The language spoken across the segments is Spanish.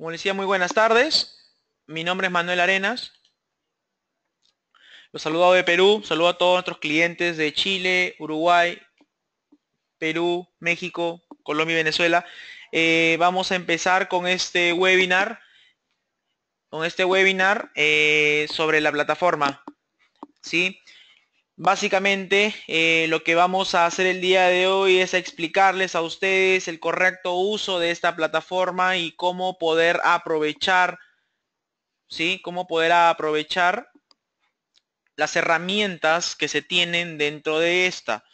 Como les decía, muy buenas tardes. Mi nombre es Manuel Arenas. Los saludo de Perú, saludo a todos nuestros clientes de Chile, Uruguay, Perú, México, Colombia y Venezuela. Eh, vamos a empezar con este webinar, con este webinar eh, sobre la plataforma. ¿sí? Básicamente eh, lo que vamos a hacer el día de hoy es explicarles a ustedes el correcto uso de esta plataforma y cómo poder aprovechar, ¿sí? Cómo poder aprovechar las herramientas que se tienen dentro de esta.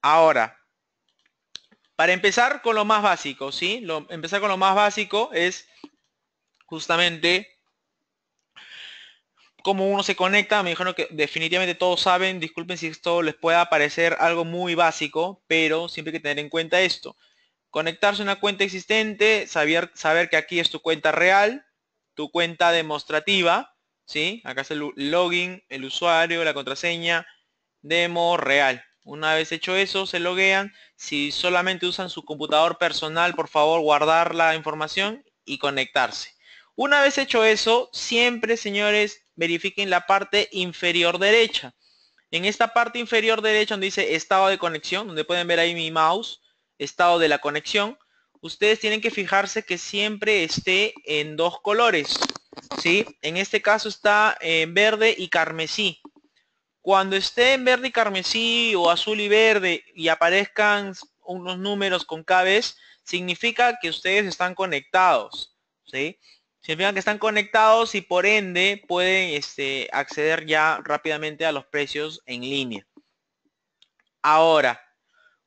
Ahora, para empezar con lo más básico, ¿sí? empezar con lo más básico es justamente cómo uno se conecta, me dijeron que definitivamente todos saben, disculpen si esto les pueda parecer algo muy básico, pero siempre hay que tener en cuenta esto. Conectarse a una cuenta existente, saber, saber que aquí es tu cuenta real, tu cuenta demostrativa, ¿sí? Acá es el login, el usuario, la contraseña, demo real. Una vez hecho eso, se loguean. Si solamente usan su computador personal, por favor, guardar la información y conectarse. Una vez hecho eso, siempre, señores, verifiquen la parte inferior derecha. En esta parte inferior derecha donde dice estado de conexión, donde pueden ver ahí mi mouse, estado de la conexión, ustedes tienen que fijarse que siempre esté en dos colores. ¿sí? En este caso está en verde y carmesí. Cuando esté en verde y carmesí o azul y verde y aparezcan unos números con cada significa que ustedes están conectados. ¿sí? Se fijan que están conectados y por ende pueden este, acceder ya rápidamente a los precios en línea. Ahora,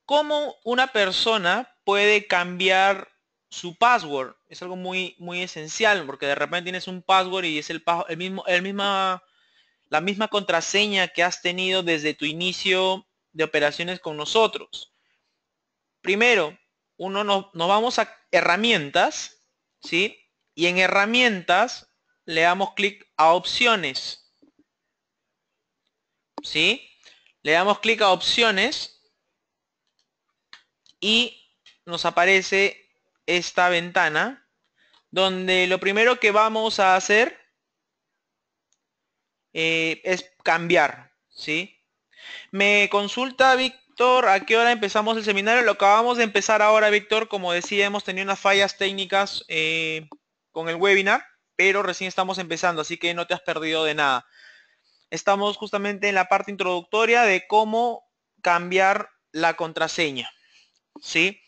¿cómo una persona puede cambiar su password? Es algo muy, muy esencial porque de repente tienes un password y es el, mismo, la misma contraseña que has tenido desde tu inicio de operaciones con nosotros. Primero, uno nos, nos vamos a herramientas, ¿sí? Y en herramientas le damos clic a opciones. ¿Sí? Le damos clic a opciones y nos aparece esta ventana donde lo primero que vamos a hacer eh, es cambiar. ¿Sí? Me consulta Víctor a qué hora empezamos el seminario. Lo acabamos de empezar ahora, Víctor. Como decía, hemos tenido unas fallas técnicas eh, con el webinar, pero recién estamos empezando, así que no te has perdido de nada. Estamos justamente en la parte introductoria de cómo cambiar la contraseña. ¿Sí?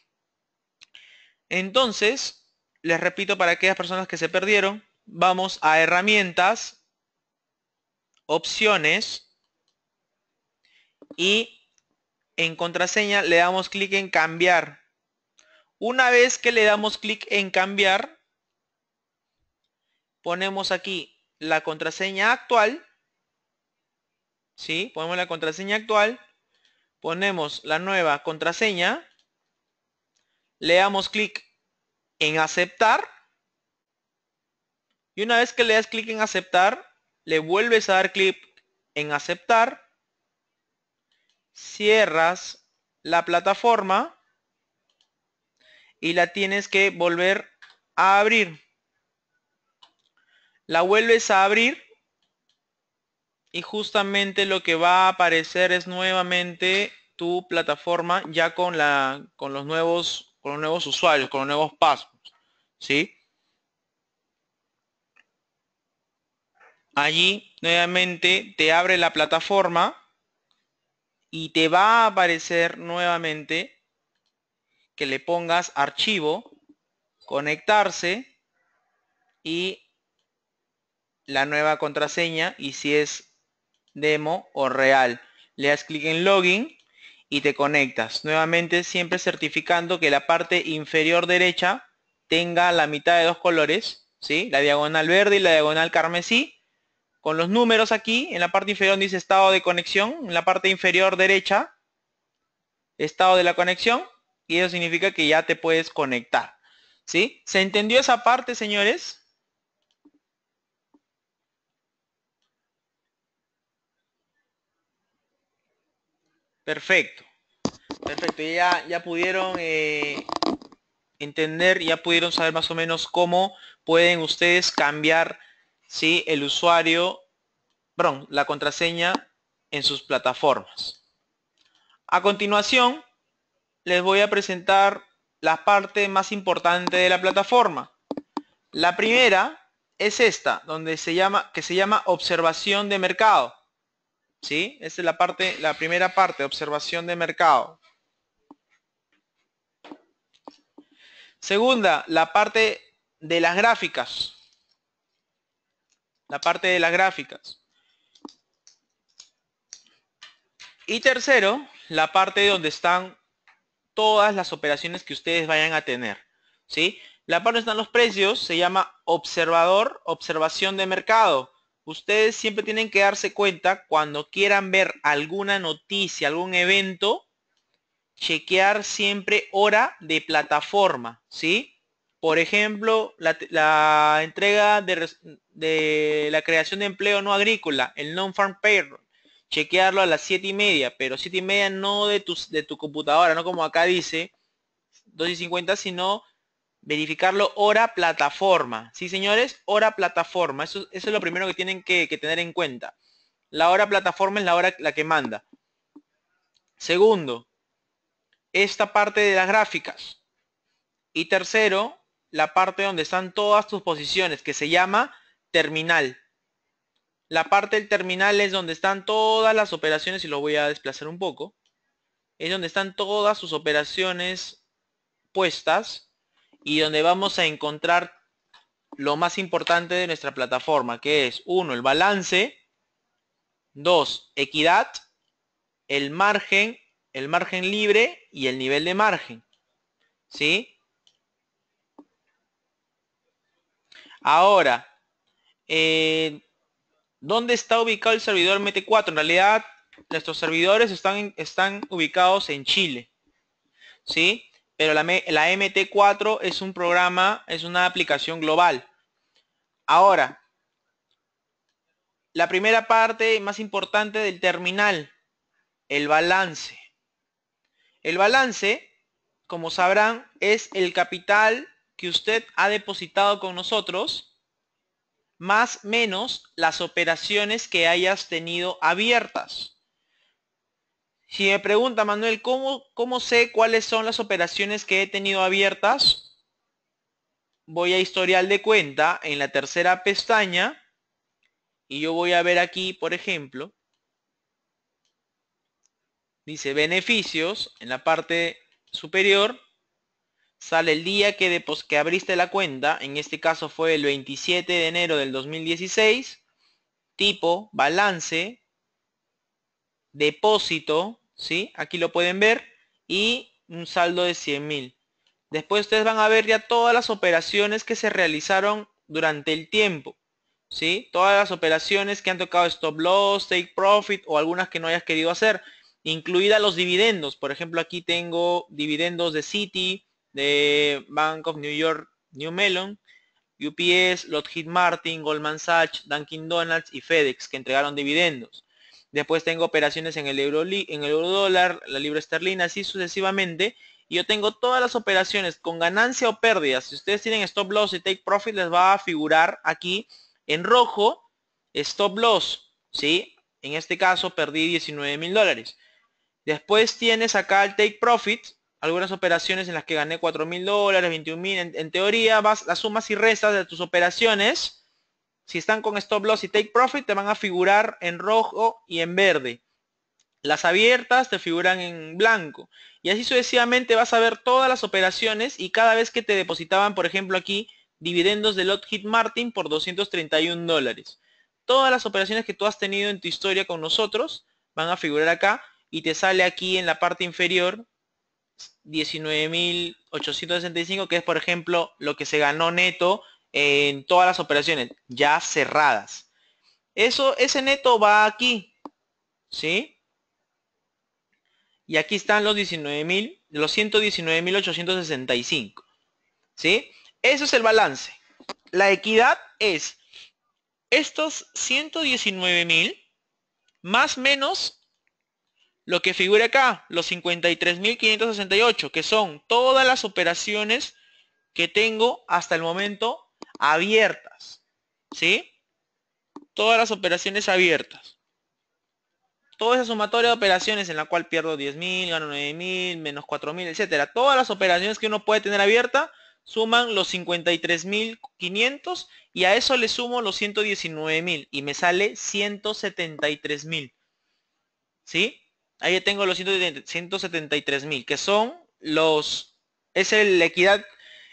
Entonces, les repito para aquellas personas que se perdieron, vamos a herramientas, opciones y en contraseña le damos clic en cambiar. Una vez que le damos clic en cambiar, ponemos aquí la contraseña actual, ¿sí? Ponemos la contraseña actual, ponemos la nueva contraseña, le damos clic en aceptar, y una vez que le das clic en aceptar, le vuelves a dar clic en aceptar, cierras la plataforma y la tienes que volver a abrir. La vuelves a abrir y justamente lo que va a aparecer es nuevamente tu plataforma ya con, la, con, los, nuevos, con nuevos usuarios, con los nuevos pasos. ¿sí? Allí nuevamente te abre la plataforma y te va a aparecer nuevamente que le pongas archivo, conectarse y la nueva contraseña y si es demo o real. Le das clic en login y te conectas. Nuevamente siempre certificando que la parte inferior derecha tenga la mitad de dos colores, ¿sí? La diagonal verde y la diagonal carmesí. Con los números aquí, en la parte inferior dice estado de conexión, en la parte inferior derecha, estado de la conexión, y eso significa que ya te puedes conectar, ¿sí? ¿Se entendió esa parte, señores? Perfecto. Perfecto. Ya, ya pudieron eh, entender, ya pudieron saber más o menos cómo pueden ustedes cambiar si el usuario, la contraseña en sus plataformas. A continuación, les voy a presentar la parte más importante de la plataforma. La primera es esta, donde se llama, que se llama observación de mercado. ¿Sí? Esta es la, parte, la primera parte, observación de mercado. Segunda, la parte de las gráficas. La parte de las gráficas. Y tercero, la parte donde están todas las operaciones que ustedes vayan a tener. ¿sí? La parte donde están los precios se llama observador, observación de mercado ustedes siempre tienen que darse cuenta cuando quieran ver alguna noticia, algún evento, chequear siempre hora de plataforma, ¿sí? Por ejemplo, la, entrega de, la creación de empleo no agrícola, el non-farm payroll, chequearlo a las 7 y media, pero 7 y media no de tu, de tu computadora, no como acá dice, 2 y 50, sino Verificarlo hora plataforma. ¿Sí, señores? Hora plataforma. Eso, es lo primero que tienen que, que, tener en cuenta. La hora plataforma es la hora la que manda. Segundo, esta parte de las gráficas. Y tercero, la parte donde están todas tus posiciones, que se llama terminal. La parte del terminal es donde están todas las operaciones, y lo voy a desplazar un poco. Es donde están todas sus operaciones puestas y donde vamos a encontrar lo más importante de nuestra plataforma, que es, uno, el balance, dos, equidad, el margen, el margen libre y el nivel de margen. ¿Sí? Ahora, eh, ¿dónde está ubicado el servidor MT4? En realidad, nuestros servidores están, están ubicados en Chile. ¿Sí? pero la, MT4 es un programa, es una aplicación global. Ahora, la primera parte más importante del terminal, el balance. El balance, como sabrán, es el capital que usted ha depositado con nosotros, más menos las operaciones que hayas tenido abiertas. Si me pregunta Manuel, ¿cómo, ¿cómo sé cuáles son las operaciones que he tenido abiertas? Voy a historial de cuenta en la tercera pestaña y yo voy a ver aquí, por ejemplo, dice beneficios en la parte superior sale el día que, que abriste la cuenta, en este caso fue el 27 de enero del 2016, tipo, balance, depósito, Aquí lo pueden ver y un saldo de 100.000. Después ustedes van a ver ya todas las operaciones que se realizaron durante el tiempo, ¿sí? Todas las operaciones que han tocado stop loss, take profit o algunas que no hayas querido hacer, incluidas los dividendos. Por ejemplo, aquí tengo dividendos de Citi, de Bank of New York, New Melon, UPS, Lockheed Martin, Goldman Sachs, Dunkin Donuts y FedEx que entregaron dividendos. Después tengo operaciones en el euro, en el dólar, la libra esterlina, así sucesivamente. Y yo tengo todas las operaciones con ganancia o pérdida. Si ustedes tienen stop loss y take profit, les va a figurar aquí en rojo stop loss. ¿sí? En este caso perdí 19 mil dólares. Después tienes acá el take profit, algunas operaciones en las que gané 4 mil dólares, 21 mil. En, en, teoría vas las sumas y restas de tus operaciones si están con stop loss y take profit, te van a figurar en rojo y en verde. Las abiertas te figuran en blanco. Y así sucesivamente vas a ver todas las operaciones y cada vez que te depositaban, por ejemplo, aquí dividendos de Hit Martin por 231 dólares. Todas las operaciones que tú has tenido en tu historia con nosotros van a figurar acá y te sale aquí en la parte inferior 19.865, que es por ejemplo lo que se ganó neto en todas las operaciones ya cerradas. Eso, ese neto va aquí, ¿sí? Y aquí están los 19.000, los 119.865, ¿sí? Eso es el balance. La equidad es estos 119.000 más menos lo que figura acá, los 53.568, que son todas las operaciones que tengo hasta el momento abiertas. ¿Sí? Todas las operaciones abiertas. Toda esa sumatoria de operaciones en la cual pierdo 10.000, gano 9.000, menos 4.000, etcétera. Todas las operaciones que uno puede tener abierta suman los 53.500 y a eso le sumo los 119.000 y me sale 173.000. ¿Sí? Ahí tengo los 173.000 que son los... es la equidad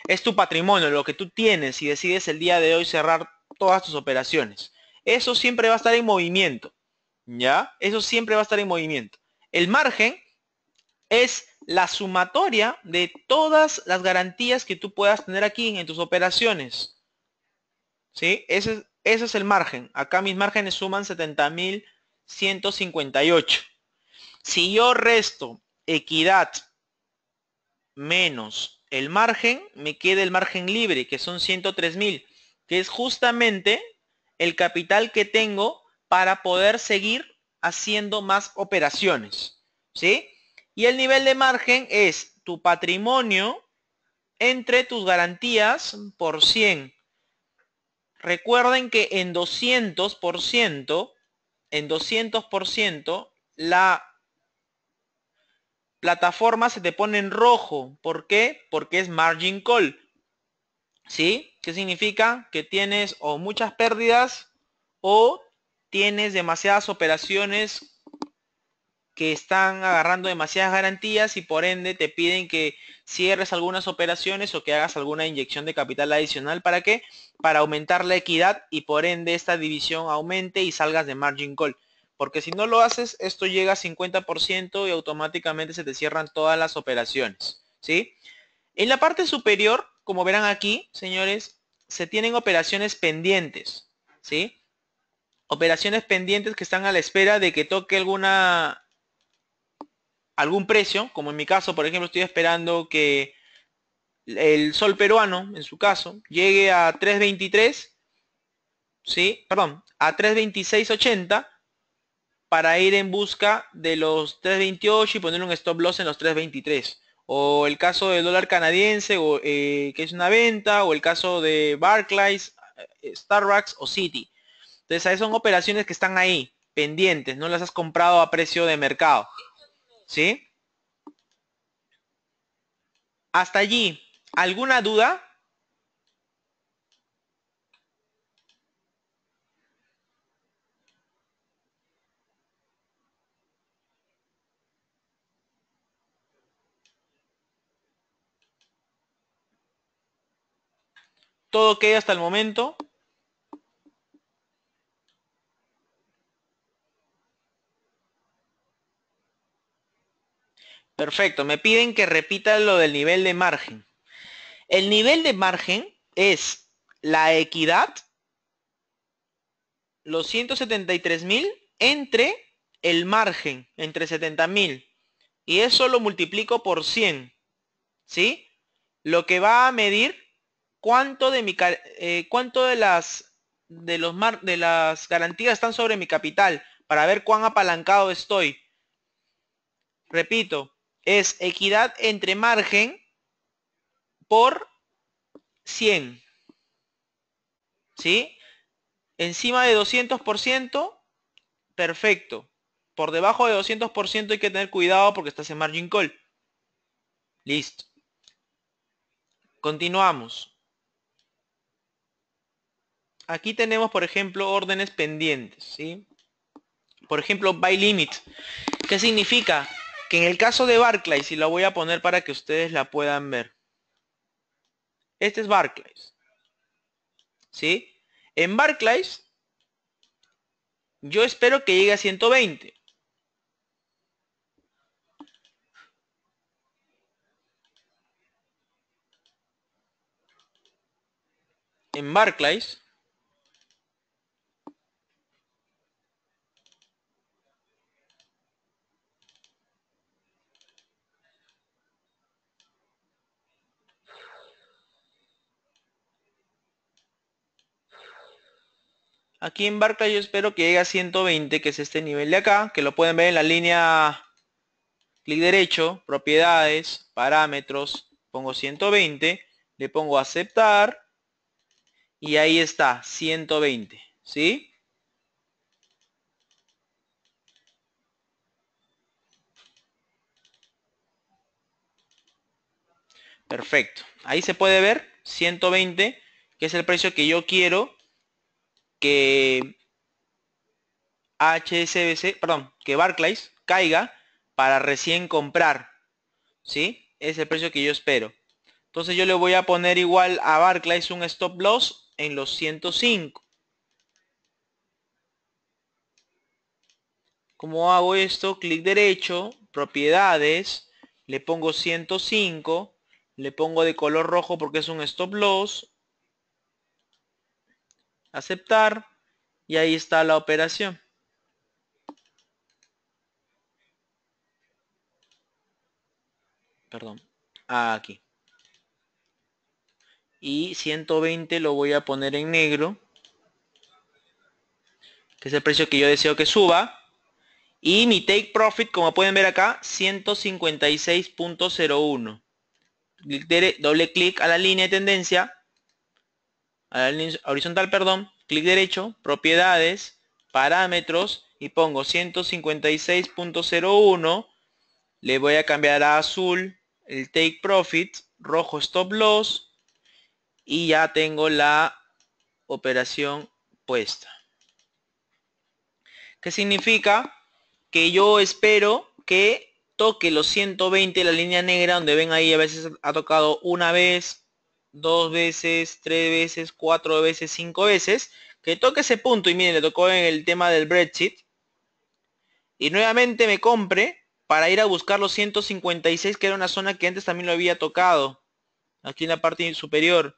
es tu patrimonio, lo que tú tienes y decides el día de hoy cerrar todas tus operaciones. Eso siempre va a estar en movimiento. ¿Ya? Eso siempre va a estar en movimiento. El margen es la sumatoria de todas las garantías que tú puedas tener aquí en tus operaciones. ¿Sí? Ese, es el margen. Acá mis márgenes suman 70.158. Si yo resto equidad menos el margen, me queda el margen libre, que son 103 mil, que es justamente el capital que tengo para poder seguir haciendo más operaciones. ¿Sí? Y el nivel de margen es tu patrimonio entre tus garantías por 100. Recuerden que en 200%, en 200% la plataforma se te pone en rojo. ¿Por qué? Porque es margin call. ¿Sí? ¿Qué significa? Que tienes o muchas pérdidas o tienes demasiadas operaciones que están agarrando demasiadas garantías y por ende te piden que cierres algunas operaciones o que hagas alguna inyección de capital adicional. ¿Para qué? Para aumentar la equidad y por ende esta división aumente y salgas de margin call. Porque si no lo haces, esto llega a 50% y automáticamente se te cierran todas las operaciones. ¿sí? En la parte superior, como verán aquí, señores, se tienen operaciones pendientes. ¿sí? Operaciones pendientes que están a la espera de que toque alguna algún precio, como en mi caso, por ejemplo, estoy esperando que el sol peruano, en su caso, llegue a 3.23, ¿sí? Perdón, a 3.26.80 para ir en busca de los 3.28 y poner un stop loss en los 3.23. O el caso del dólar canadiense, o, eh, que es una venta, o el caso de Barclays, eh, Starbucks o City. Entonces, ahí son operaciones que están ahí, pendientes, no las has comprado a precio de mercado. ¿Sí? Hasta allí, ¿alguna duda? Todo hay hasta el momento. Perfecto, me piden que repita lo del nivel de margen. El nivel de margen es la equidad, los 173.000 entre el margen, entre 70.000. Y eso lo multiplico por 100. ¿Sí? Lo que va a medir ¿Cuánto de, eh, de las los de las garantías están sobre mi capital para ver cuán apalancado estoy? Repito, es equidad entre margen por 100. ¿Sí? Encima de 200%, perfecto. Por debajo de 200% hay que tener cuidado porque estás en margin call. Listo. Continuamos aquí tenemos, por ejemplo, órdenes pendientes, ¿sí? Por ejemplo, by limit. ¿Qué significa? Que en el caso de Barclays, y la voy a poner para que ustedes la puedan ver. Este es Barclays. ¿Sí? En Barclays, yo espero que llegue a 120. En Barclays, Aquí en barca yo espero que llegue a 120, que es este nivel de acá, que lo pueden ver en la línea clic derecho, propiedades, parámetros, pongo 120, le pongo aceptar y ahí está, 120, ¿sí? Perfecto, ahí se puede ver 120, que es el precio que yo quiero que HSBC, perdón, que Barclays caiga para recién comprar. ¿Sí? Es el precio que yo espero. Entonces yo le voy a poner igual a Barclays un stop loss en los 105. ¿Cómo hago esto? Clic derecho, propiedades, le pongo 105, le pongo de color rojo porque es un stop loss, aceptar y ahí está la operación. Perdón, ah, aquí. Y 120 lo voy a poner en negro, que es el precio que yo deseo que suba. Y mi take profit, como pueden ver acá, 156.01. Doble clic a la línea de tendencia horizontal, perdón, clic derecho, propiedades, parámetros y pongo 156.01, le voy a cambiar a azul el take profit, rojo stop loss y ya tengo la operación puesta. ¿Qué significa? Que yo espero que toque los 120 la línea negra donde ven ahí a veces ha tocado una vez, dos veces, tres veces, cuatro veces, cinco veces, que toque ese punto y miren, le tocó en el tema del Brexit. Y nuevamente me compre para ir a buscar los 156, que era una zona que antes también lo había tocado. Aquí en la parte superior.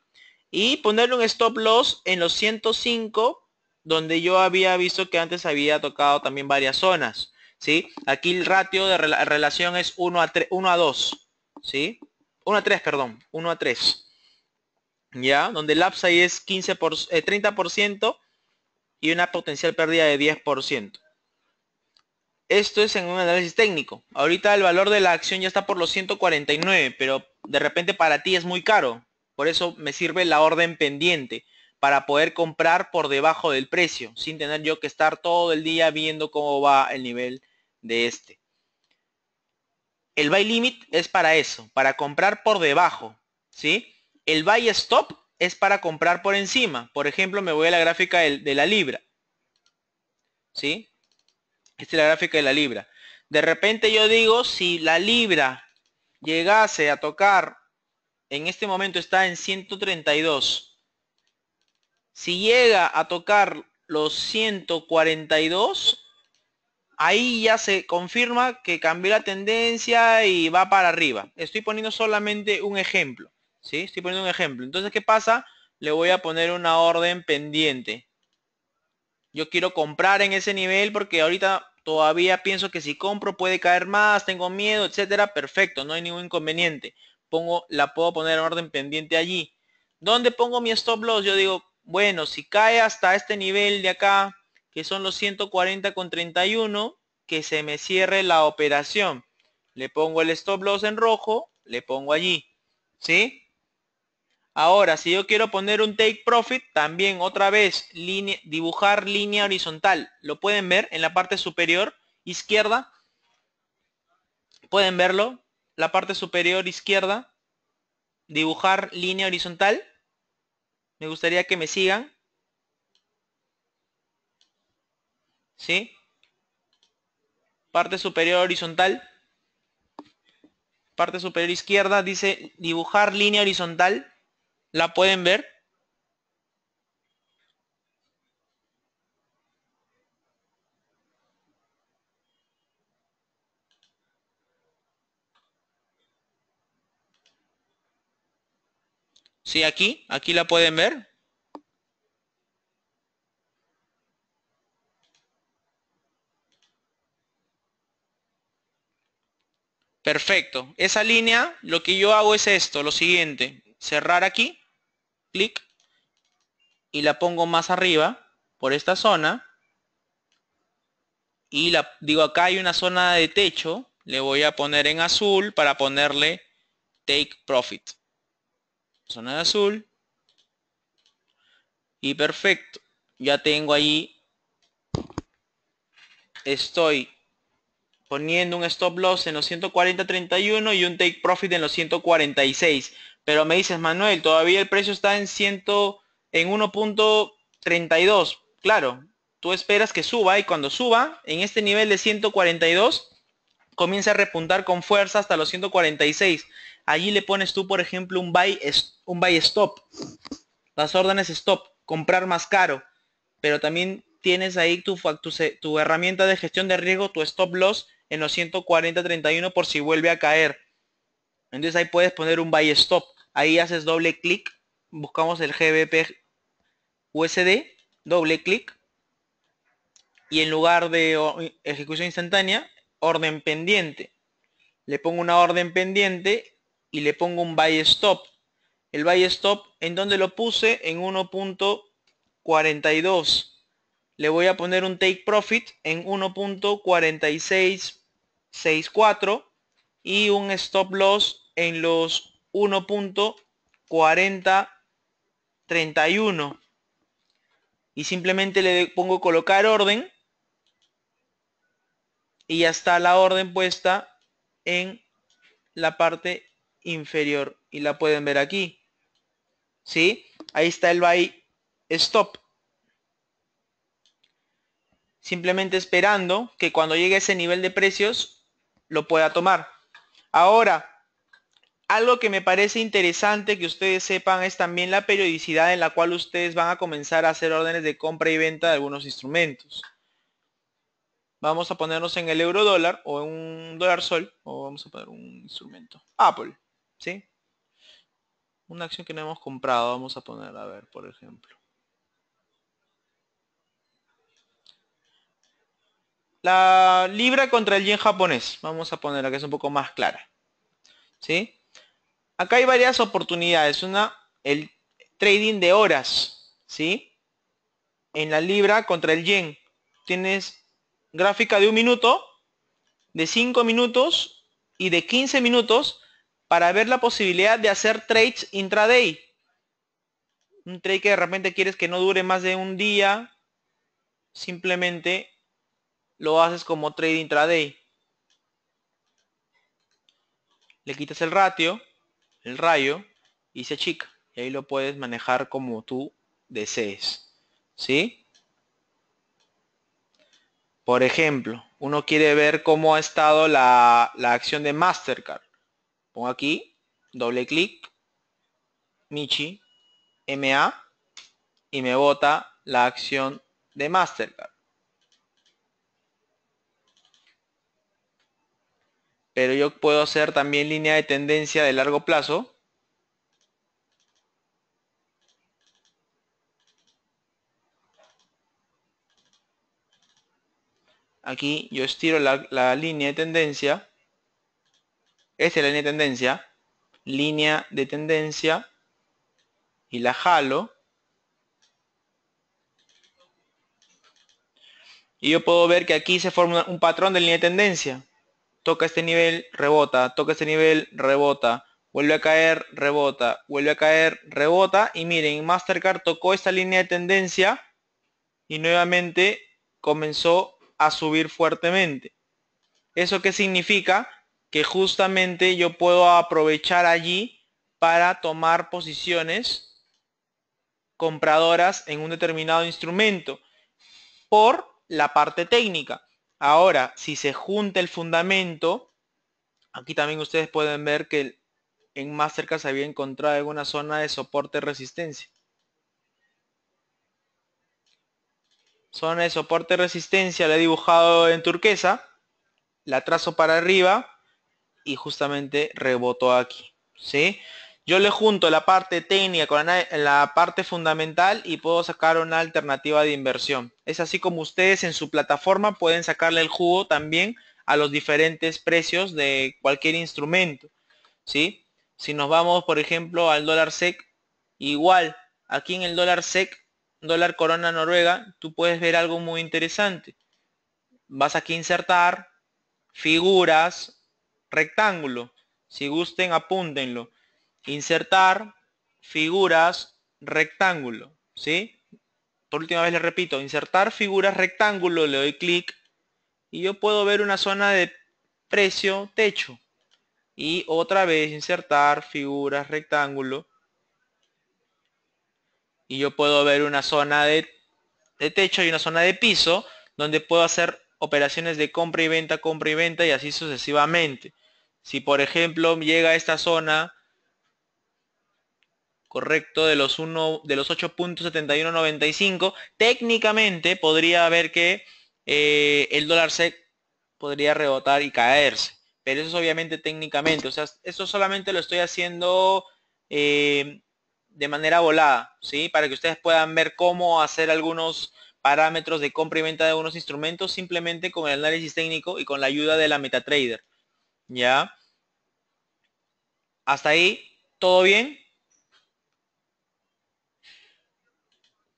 Y ponerle un stop loss en los 105, donde yo había visto que antes había tocado también varias zonas. ¿sí? Aquí el ratio de relación es 1 a, 2. ¿sí? 1 a 3, perdón. 1 a 3. ¿ya? Donde el upside es 15 por, 30% eh, y una potencial pérdida de 10%. Esto es en un análisis técnico. Ahorita el valor de la acción ya está por los 149, pero de repente para ti es muy caro. Por eso me sirve la orden pendiente para poder comprar por debajo del precio, sin tener yo que estar todo el día viendo cómo va el nivel de este. El buy limit es para eso, para comprar por debajo, ¿sí? El buy stop es para comprar por encima. Por ejemplo, me voy a la gráfica de, la libra. ¿Sí? Esta es la gráfica de la libra. De repente yo digo, si la libra llegase a tocar, en este momento está en 132. Si llega a tocar los 142, ahí ya se confirma que cambió la tendencia y va para arriba. Estoy poniendo solamente un ejemplo. ¿Sí? Estoy poniendo un ejemplo. Entonces, ¿qué pasa? Le voy a poner una orden pendiente. Yo quiero comprar en ese nivel porque ahorita todavía pienso que si compro puede caer más, tengo miedo, etcétera. Perfecto, no hay ningún inconveniente. Pongo, la puedo poner en orden pendiente allí. ¿Dónde pongo mi stop loss? Yo digo, bueno, si cae hasta este nivel de acá, que son los 140,31, que se me cierre la operación. Le pongo el stop loss en rojo, le pongo allí. ¿Sí? Ahora, si yo quiero poner un take profit, también otra vez dibujar línea horizontal. Lo pueden ver en la parte superior izquierda. Pueden verlo. La parte superior izquierda. Dibujar línea horizontal. Me gustaría que me sigan. ¿Sí? Parte superior horizontal. Parte superior izquierda dice dibujar línea horizontal. ¿La pueden ver? Sí, aquí, aquí la pueden ver. Perfecto. Esa línea, lo que yo hago es esto, lo siguiente cerrar aquí, clic, y la pongo más arriba por esta zona. Y la digo, acá hay una zona de techo, le voy a poner en azul para ponerle take profit. Zona de azul. Y perfecto, ya tengo ahí, estoy poniendo un stop loss en los 140.31 y un take profit en los 146. Pero me dices, Manuel, todavía el precio está en en 1.32. Claro, tú esperas que suba y cuando suba, en este nivel de 142, comienza a repuntar con fuerza hasta los 146. Allí le pones tú, por ejemplo, un buy, un buy stop. Las órdenes stop, comprar más caro. Pero también tienes ahí tu, tu herramienta de gestión de riesgo, tu stop loss en los 140-31 por si vuelve a caer. Entonces ahí puedes poner un buy stop Ahí haces doble clic, buscamos el GBP USD, doble clic. Y en lugar de ejecución instantánea, orden pendiente. Le pongo una orden pendiente y le pongo un buy stop. El buy stop en donde lo puse en 1.42. Le voy a poner un take profit en 1.4664 y un stop loss en los 1.4031 y simplemente le pongo colocar orden y ya está la orden puesta en la parte inferior y la pueden ver aquí ¿sí? ahí está el buy stop simplemente esperando que cuando llegue a ese nivel de precios lo pueda tomar ahora algo que me parece interesante que ustedes sepan es también la periodicidad en la cual ustedes van a comenzar a hacer órdenes de compra y venta de algunos instrumentos. Vamos a ponernos en el euro dólar o en un dólar sol o vamos a poner un instrumento. Apple, ¿sí? Una acción que no hemos comprado, vamos a poner, a ver, por ejemplo. La libra contra el yen japonés, vamos a ponerla que es un poco más clara. ¿Sí? Acá hay varias oportunidades. Una, el trading de horas, ¿sí? En la libra contra el yen. Tienes gráfica de un minuto, de cinco minutos y de 15 minutos para ver la posibilidad de hacer trades intraday. Un trade que de repente quieres que no dure más de un día, simplemente lo haces como trade intraday. Le quitas el ratio el rayo y se achica. Y ahí lo puedes manejar como tú desees. ¿Sí? Por ejemplo, uno quiere ver cómo ha estado la, la acción de Mastercard. Pongo aquí, doble clic, Michi, MA, y me bota la acción de Mastercard. pero yo puedo hacer también línea de tendencia de largo plazo. Aquí yo estiro la, línea de tendencia. Esta es la línea de tendencia. Línea de tendencia. Y la jalo. Y yo puedo ver que aquí se forma un patrón de línea de tendencia toca este nivel, rebota, toca este nivel, rebota, vuelve a caer, rebota, vuelve a caer, rebota. Y miren, Mastercard tocó esta línea de tendencia y nuevamente comenzó a subir fuertemente. ¿Eso qué significa? Que justamente yo puedo aprovechar allí para tomar posiciones compradoras en un determinado instrumento por la parte técnica. Ahora, si se junta el fundamento, aquí también ustedes pueden ver que en más cerca se había encontrado alguna zona de soporte resistencia. Zona de soporte resistencia la he dibujado en turquesa, la trazo para arriba y justamente rebotó aquí. ¿sí? Yo le junto la parte técnica con la parte fundamental y puedo sacar una alternativa de inversión. Es así como ustedes en su plataforma pueden sacarle el jugo también a los diferentes precios de cualquier instrumento. ¿sí? Si nos vamos, por ejemplo, al dólar SEC, igual, aquí en el dólar SEC, dólar corona noruega, tú puedes ver algo muy interesante. Vas aquí a insertar figuras, rectángulo. Si gusten, apúntenlo insertar figuras rectángulo, ¿sí? Por última vez le repito, insertar figuras rectángulo, le doy clic y yo puedo ver una zona de precio techo. Y otra vez insertar figuras rectángulo y yo puedo ver una zona de, de techo y una zona de piso donde puedo hacer operaciones de compra y venta, compra y venta y así sucesivamente. Si por ejemplo llega a esta zona correcto, de los, uno de los 8.7195, técnicamente podría haber que eh, el dólar SEC podría rebotar y caerse. Pero eso es obviamente técnicamente, o sea, eso solamente lo estoy haciendo eh, de manera volada, ¿sí? Para que ustedes puedan ver cómo hacer algunos parámetros de compra y venta de algunos instrumentos simplemente con el análisis técnico y con la ayuda de la MetaTrader. ¿Ya? Hasta ahí, ¿todo bien?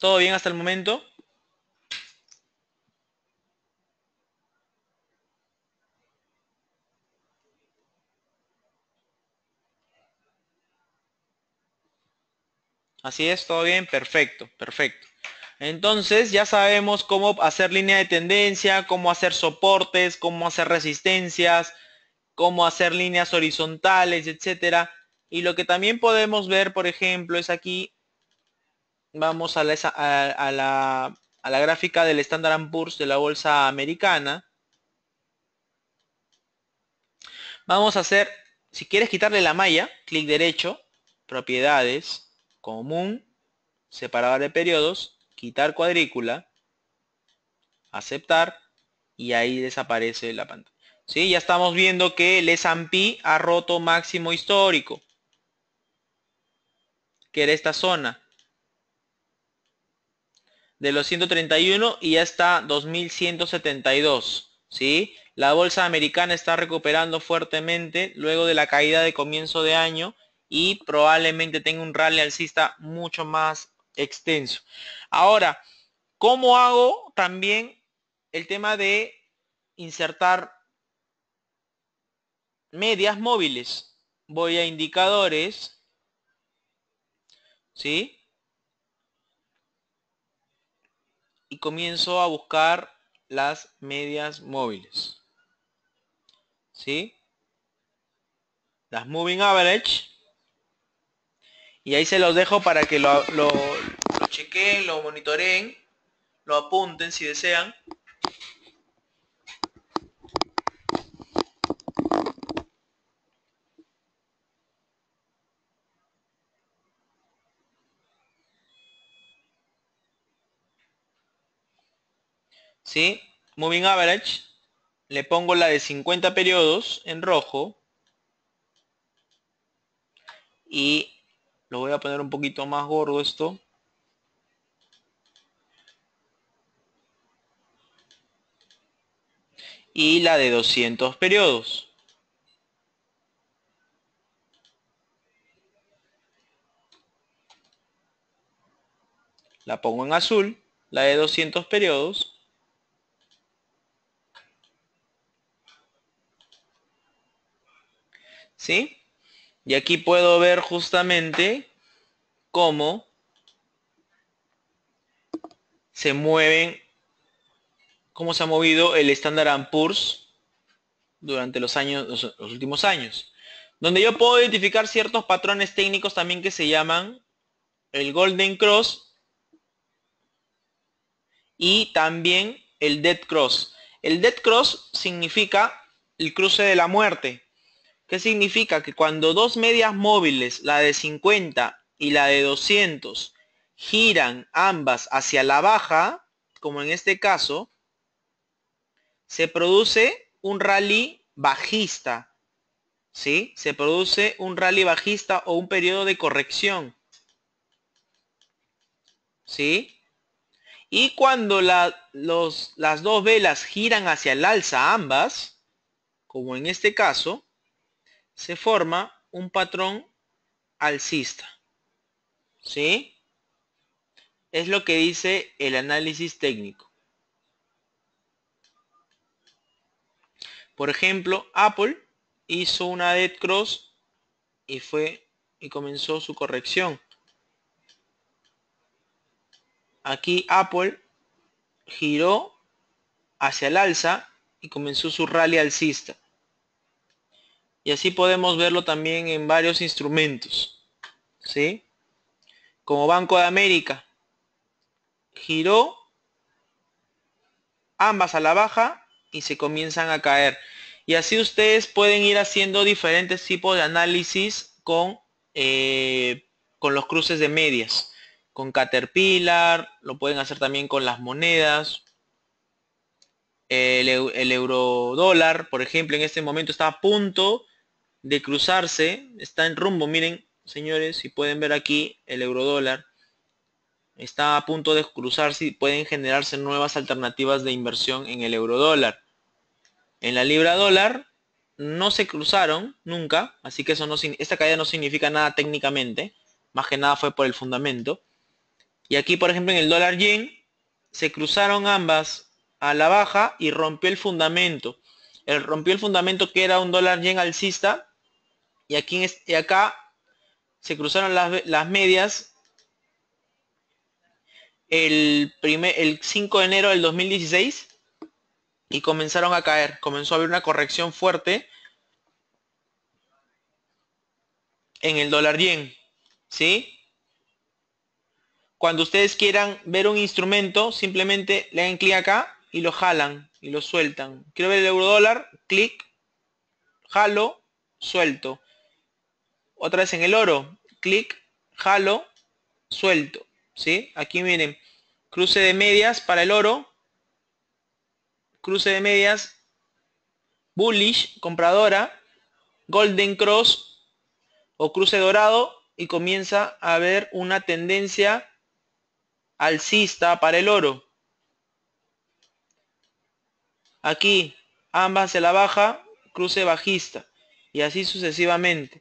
¿Todo bien hasta el momento? Así es, todo bien, perfecto, perfecto. Entonces ya sabemos cómo hacer línea de tendencia, cómo hacer soportes, cómo hacer resistencias, cómo hacer líneas horizontales, etcétera. Y lo que también podemos ver, por ejemplo, es aquí vamos a la, gráfica del Standard Poor's de la bolsa americana, vamos a hacer, si quieres quitarle la malla, clic derecho, propiedades, común, separador de periodos, quitar cuadrícula, aceptar y ahí desaparece la pantalla. ¿Sí? Ya estamos viendo que el S&P ha roto máximo histórico, que era esta zona de los 131 y ya está 2172, ¿sí? La bolsa americana está recuperando fuertemente luego de la caída de comienzo de año y probablemente tenga un rally alcista mucho más extenso. Ahora, ¿cómo hago también el tema de insertar medias móviles? Voy a indicadores, ¿sí? y comienzo a buscar las medias móviles. ¿Sí? Las moving average. Y ahí se los dejo para que lo, lo, chequen, lo monitoreen, lo apunten si desean. ¿sí? Moving average, le pongo la de 50 periodos en rojo. Y lo voy a poner un poquito más gordo esto. Y la de 200 periodos. La pongo en azul, la de 200 periodos. ¿sí? Y aquí puedo ver justamente cómo se mueven, cómo se ha movido el Standard Poor's durante los, años, los últimos años. Donde yo puedo identificar ciertos patrones técnicos también que se llaman el Golden Cross y también el Dead Cross. El Dead Cross significa el cruce de la muerte. ¿Qué significa? Que cuando dos medias móviles, la de 50 y la de 200, giran ambas hacia la baja, como en este caso, se produce un rally bajista. ¿Sí? Se produce un rally bajista o un periodo de corrección. ¿Sí? Y cuando las dos velas giran hacia el alza ambas, como en este caso, se forma un patrón alcista. ¿Sí? Es lo que dice el análisis técnico. Por ejemplo, Apple hizo una dead cross y fue y comenzó su corrección. Aquí Apple giró hacia el alza y comenzó su rally alcista. Y así podemos verlo también en varios instrumentos. ¿Sí? Como Banco de América. Giró ambas a la baja y se comienzan a caer. Y así ustedes pueden ir haciendo diferentes tipos de análisis con, eh, con los cruces de medias. Con Caterpillar, lo pueden hacer también con las monedas, el, el, euro dólar, por ejemplo, en este momento está a punto de cruzarse, está en rumbo, miren, señores, si pueden ver aquí el eurodólar, está a punto de cruzarse si pueden generarse nuevas alternativas de inversión en el eurodólar. En la libra dólar no se cruzaron nunca, así que eso no, esta caída no significa nada técnicamente, más que nada fue por el fundamento. Y aquí, por ejemplo, en el dólar yen, se cruzaron ambas a la baja y rompió el fundamento. El, rompió el fundamento que era un dólar yen alcista y aquí este, acá se cruzaron las, medias el, el 5 de enero del 2016 y comenzaron a caer. Comenzó a haber una corrección fuerte en el dólar yen. ¿Sí? Cuando ustedes quieran ver un instrumento, simplemente le dan clic acá y lo jalan y lo sueltan. Quiero ver el euro dólar, clic, jalo, suelto. Otra vez en el oro, clic, jalo, suelto. ¿Sí? Aquí miren, cruce de medias para el oro, cruce de medias, bullish, compradora, golden cross o cruce dorado y comienza a haber una tendencia alcista para el oro. Aquí, ambas se la baja, cruce bajista y así sucesivamente.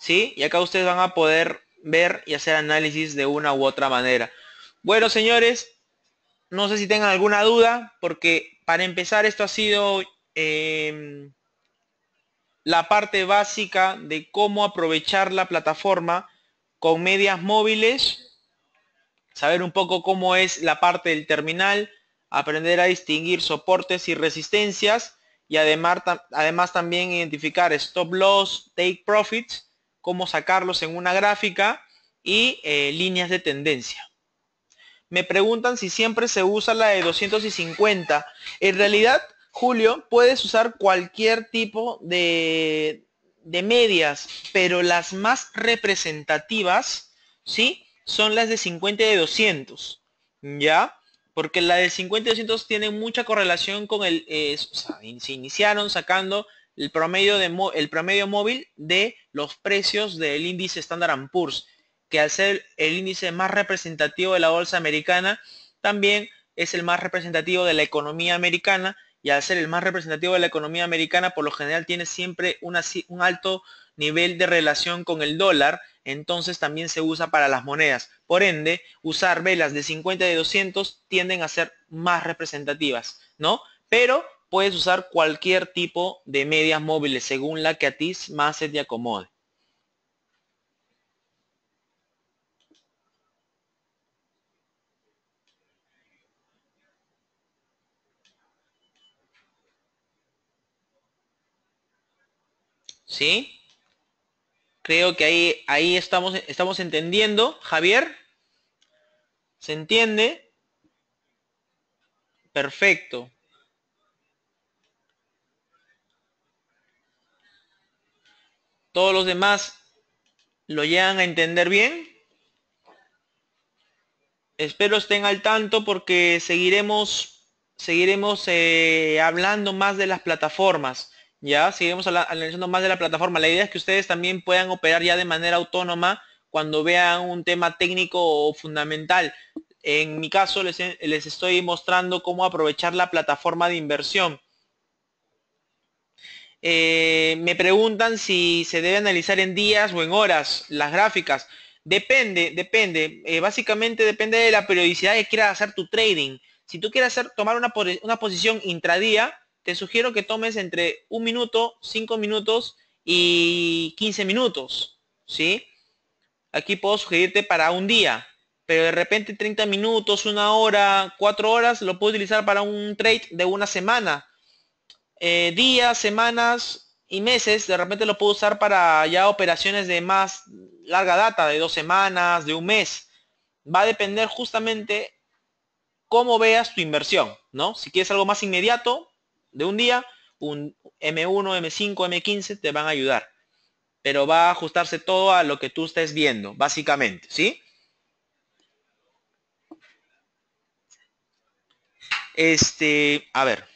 ¿sí? Y acá ustedes van a poder ver y hacer análisis de una u otra manera. Bueno, señores, no sé si tengan alguna duda, porque para empezar esto ha sido em, la parte básica de cómo aprovechar la plataforma con medias móviles, saber un poco cómo es la parte del terminal, aprender a distinguir soportes y resistencias y además, además también identificar stop loss, take profits cómo sacarlos en una gráfica y eh, líneas de tendencia. Me preguntan si siempre se usa la de 250. En realidad, Julio, puedes usar cualquier tipo de, de medias, pero las más representativas, ¿sí? Son las de 50 y de 200, ¿ya? Porque la de 50 y 200 tiene mucha correlación con el... Eh, se iniciaron sacando el promedio, de, el promedio móvil de los precios del índice Standard Poor's, que al ser el índice más representativo de la bolsa americana, también es el más representativo de la economía americana y al ser el más representativo de la economía americana, por lo general tiene siempre un alto nivel de relación con el dólar, entonces también se usa para las monedas. Por ende, usar velas de 50 y de 200 tienden a ser más representativas, ¿no? Pero puedes usar cualquier tipo de medias móviles según la que a ti más se te acomode. ¿Sí? Creo que ahí, ahí estamos, estamos entendiendo. Javier, ¿se entiende? Perfecto. ¿Todos los demás lo llegan a entender bien? Espero estén al tanto porque seguiremos, seguiremos eh, hablando más de las plataformas. Ya, seguiremos analizando más de la plataforma. La idea es que ustedes también puedan operar ya de manera autónoma cuando vean un tema técnico o fundamental. En mi caso les estoy mostrando cómo aprovechar la plataforma de inversión. Eh, me preguntan si se debe analizar en días o en horas las gráficas. Depende, depende. Eh, básicamente depende de la periodicidad que quieras hacer tu trading. Si tú quieres hacer, tomar una, posición intradía, te sugiero que tomes entre un minuto, cinco minutos y 15 minutos. ¿sí? Aquí puedo sugerirte para un día, pero de repente 30 minutos, una hora, cuatro horas, lo puedo utilizar para un trade de una semana eh, días, semanas y meses, de repente lo puedo usar para ya operaciones de más larga data, de dos semanas, de un mes. Va a depender justamente cómo veas tu inversión, ¿no? Si quieres algo más inmediato, de un día, un M1, M5, M15 te van a ayudar. Pero va a ajustarse todo a lo que tú estés viendo, básicamente, ¿sí? Este, a ver.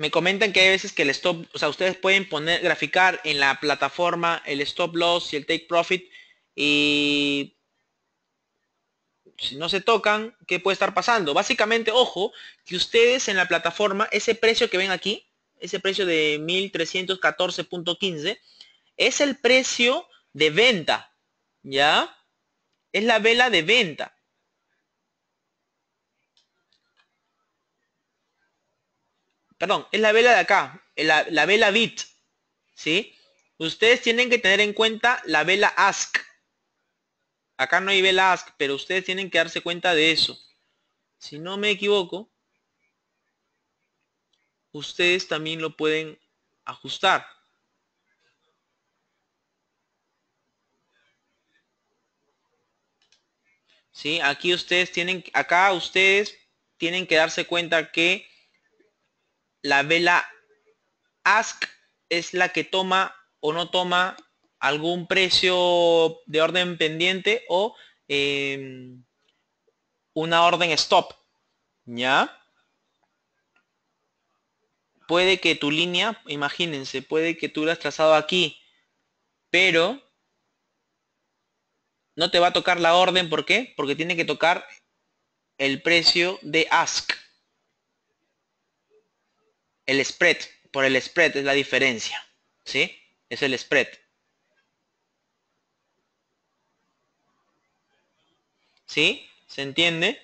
Me comentan que hay veces que el stop, o sea, ustedes pueden poner, graficar en la plataforma el stop loss y el take profit y si no se tocan, ¿qué puede estar pasando? Básicamente, ojo, que ustedes en la plataforma, ese precio que ven aquí, ese precio de 1314.15, es el precio de venta, ¿ya? Es la vela de venta. perdón, es la vela de acá, la, vela bit, ¿sí? Ustedes tienen que tener en cuenta la vela ask. Acá no hay vela ask, pero ustedes tienen que darse cuenta de eso. Si no me equivoco, ustedes también lo pueden ajustar. ¿Sí? Aquí ustedes tienen, acá ustedes tienen que darse cuenta que la vela ask es la que toma o no toma algún precio de orden pendiente o em, una orden stop. ¿Ya? Puede que tu línea, imagínense, puede que tú la has trazado aquí, pero no te va a tocar la orden. ¿Por qué? Porque tiene que tocar el precio de ask el spread, por el spread es la diferencia, ¿sí? Es el spread. ¿Sí? ¿Se entiende?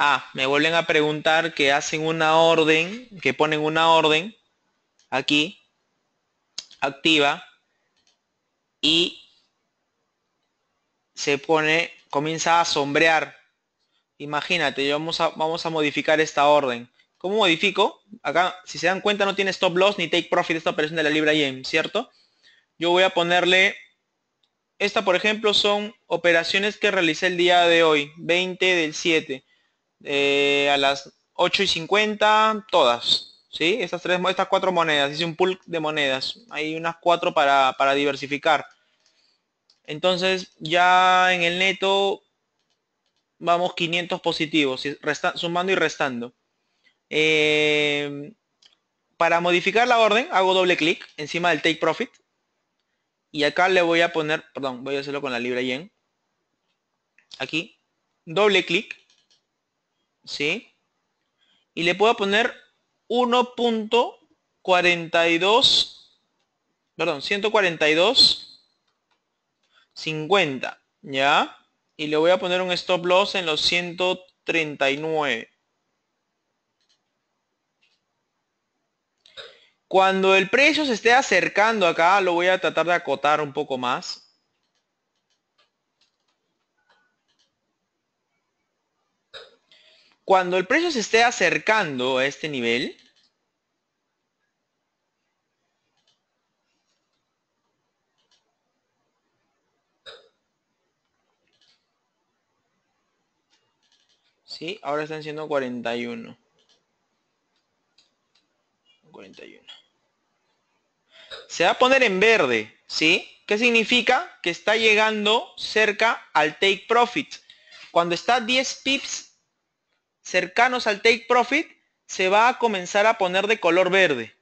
Ah, me vuelven a preguntar que hacen una orden, que ponen una orden aquí, activa, y se pone, comienza a sombrear. Imagínate, vamos a, vamos a modificar esta orden. ¿Cómo modifico? Acá, si se dan cuenta, no tiene stop loss ni take profit esta operación de la Libra Yen, ¿cierto? Yo voy a ponerle, esta por ejemplo son operaciones que realicé el día de hoy, 20 del 7. Eh, a las 8 y 50, todas. ¿sí? Estas, tres, estas cuatro monedas, hice un pool de monedas. Hay unas cuatro para, para diversificar. Entonces ya en el neto vamos 500 positivos, sumando y restando. Eh, para modificar la orden hago doble clic encima del take profit. Y acá le voy a poner, perdón, voy a hacerlo con la libra yen. Aquí, doble clic ¿sí? Y le puedo poner 1.42, perdón, 142.50. ¿ya? Y le voy a poner un stop loss en los 139. Cuando el precio se esté acercando acá, lo voy a tratar de acotar un poco más. cuando el precio se esté acercando a este nivel, ¿sí? Ahora están siendo 41. 41. Se va a poner en verde, ¿sí? ¿Qué significa? Que está llegando cerca al take profit. Cuando está 10 pips cercanos al take profit, se va a comenzar a poner de color verde.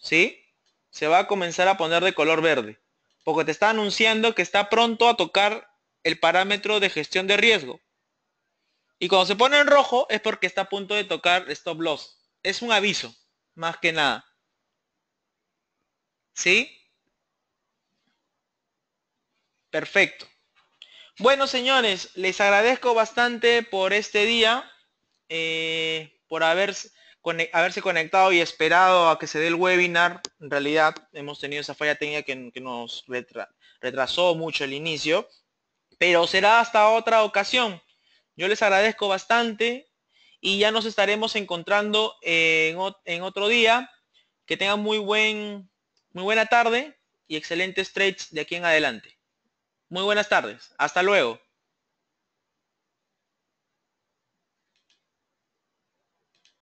¿Sí? Se va a comenzar a poner de color verde. Porque te está anunciando que está pronto a tocar el parámetro de gestión de riesgo. Y cuando se pone en rojo es porque está a punto de tocar stop loss. Es un aviso, más que nada. ¿Sí? Perfecto. Bueno, señores, les agradezco bastante por este día. Eh, por haberse, conectado y esperado a que se dé el webinar. En realidad hemos tenido esa falla técnica que, nos retrasó mucho el inicio, pero será hasta otra ocasión. Yo les agradezco bastante y ya nos estaremos encontrando en, otro día. Que tengan muy, buen, muy buena tarde y excelente stretch de aquí en adelante. Muy buenas tardes. Hasta luego.